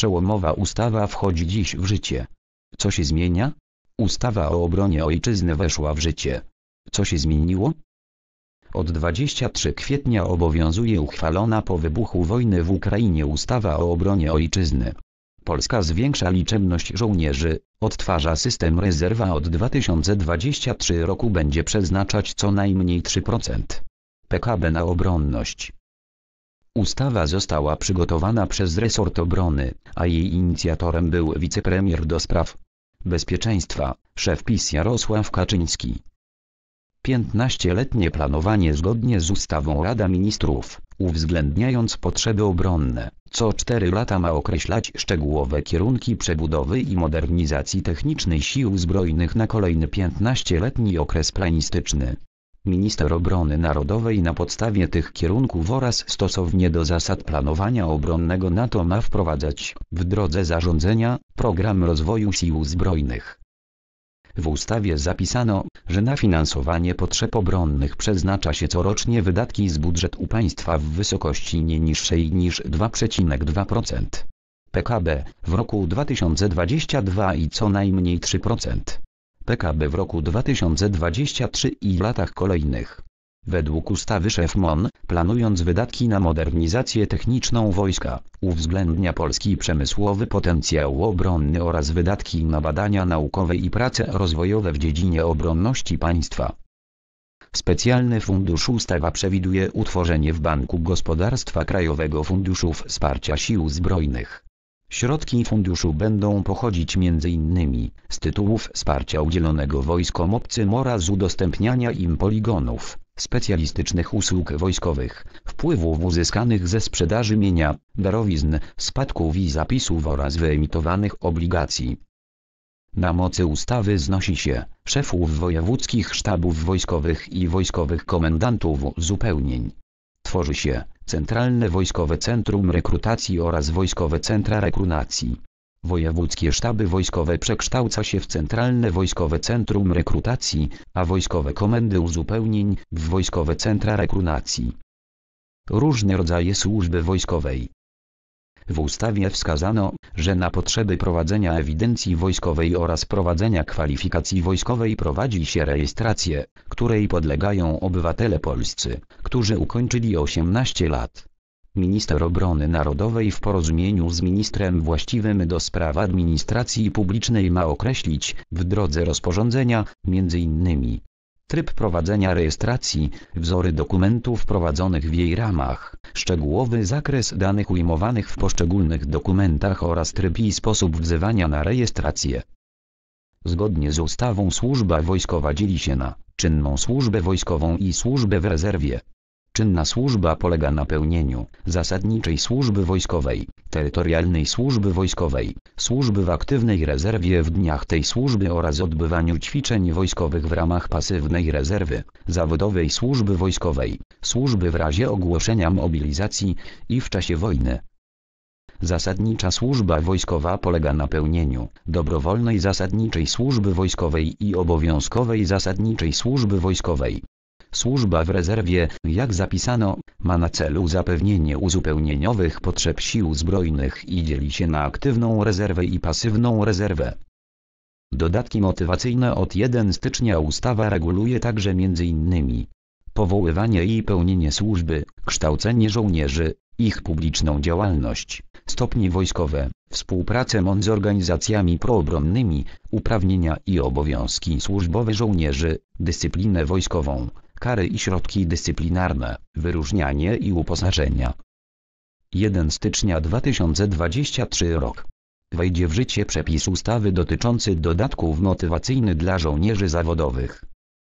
Przełomowa ustawa wchodzi dziś w życie. Co się zmienia? Ustawa o obronie ojczyzny weszła w życie. Co się zmieniło? Od 23 kwietnia obowiązuje uchwalona po wybuchu wojny w Ukrainie ustawa o obronie ojczyzny. Polska zwiększa liczebność żołnierzy, odtwarza system rezerwa od 2023 roku będzie przeznaczać co najmniej 3% PKB na obronność. Ustawa została przygotowana przez resort obrony, a jej inicjatorem był wicepremier do spraw bezpieczeństwa, szef PiS Jarosław Kaczyński. 15-letnie planowanie zgodnie z ustawą Rada Ministrów, uwzględniając potrzeby obronne, co 4 lata ma określać szczegółowe kierunki przebudowy i modernizacji technicznej sił zbrojnych na kolejny 15-letni okres planistyczny. Minister Obrony Narodowej na podstawie tych kierunków oraz stosownie do zasad planowania obronnego NATO ma wprowadzać, w drodze zarządzenia, program rozwoju sił zbrojnych. W ustawie zapisano, że na finansowanie potrzeb obronnych przeznacza się corocznie wydatki z budżetu państwa w wysokości nie niższej niż 2,2%. PKB w roku 2022 i co najmniej 3%. PKB w roku 2023 i latach kolejnych. Według ustawy szef MON, planując wydatki na modernizację techniczną wojska, uwzględnia polski przemysłowy potencjał obronny oraz wydatki na badania naukowe i prace rozwojowe w dziedzinie obronności państwa. Specjalny fundusz ustawa przewiduje utworzenie w Banku Gospodarstwa Krajowego Funduszu Wsparcia Sił Zbrojnych Środki funduszu będą pochodzić m.in. z tytułów wsparcia udzielonego wojskom obcym oraz udostępniania im poligonów, specjalistycznych usług wojskowych, wpływów uzyskanych ze sprzedaży mienia, darowizn, spadków i zapisów oraz wyemitowanych obligacji. Na mocy ustawy znosi się szefów wojewódzkich sztabów wojskowych i wojskowych komendantów uzupełnień. Tworzy się Centralne Wojskowe Centrum Rekrutacji oraz Wojskowe Centra Rekrutacji. Wojewódzkie sztaby wojskowe przekształca się w Centralne Wojskowe Centrum Rekrutacji, a wojskowe komendy uzupełnień w Wojskowe Centra Rekrutacji. Różne rodzaje służby wojskowej. W ustawie wskazano, że na potrzeby prowadzenia ewidencji wojskowej oraz prowadzenia kwalifikacji wojskowej prowadzi się rejestrację, której podlegają obywatele polscy, którzy ukończyli 18 lat. Minister Obrony Narodowej w porozumieniu z ministrem właściwym do spraw administracji publicznej ma określić, w drodze rozporządzenia, m.in tryb prowadzenia rejestracji, wzory dokumentów prowadzonych w jej ramach, szczegółowy zakres danych ujmowanych w poszczególnych dokumentach oraz tryb i sposób wzywania na rejestrację. Zgodnie z ustawą służba wojskowa dzieli się na czynną służbę wojskową i służbę w rezerwie czynna służba polega na pełnieniu zasadniczej służby wojskowej, terytorialnej służby wojskowej, służby w aktywnej rezerwie w dniach tej służby oraz odbywaniu ćwiczeń wojskowych w ramach pasywnej rezerwy, zawodowej służby wojskowej, służby w razie ogłoszenia mobilizacji i w czasie wojny. Zasadnicza służba wojskowa polega na pełnieniu dobrowolnej zasadniczej służby wojskowej i obowiązkowej zasadniczej służby wojskowej, Służba w rezerwie, jak zapisano, ma na celu zapewnienie uzupełnieniowych potrzeb sił zbrojnych i dzieli się na aktywną rezerwę i pasywną rezerwę. Dodatki motywacyjne od 1 stycznia ustawa reguluje także m.in. powoływanie i pełnienie służby, kształcenie żołnierzy, ich publiczną działalność, stopnie wojskowe, współpracę MON z organizacjami proobronnymi, uprawnienia i obowiązki służbowe żołnierzy, dyscyplinę wojskową, kary i środki dyscyplinarne, wyróżnianie i uposażenia. 1 stycznia 2023 rok. Wejdzie w życie przepis ustawy dotyczący dodatków motywacyjnych dla żołnierzy zawodowych.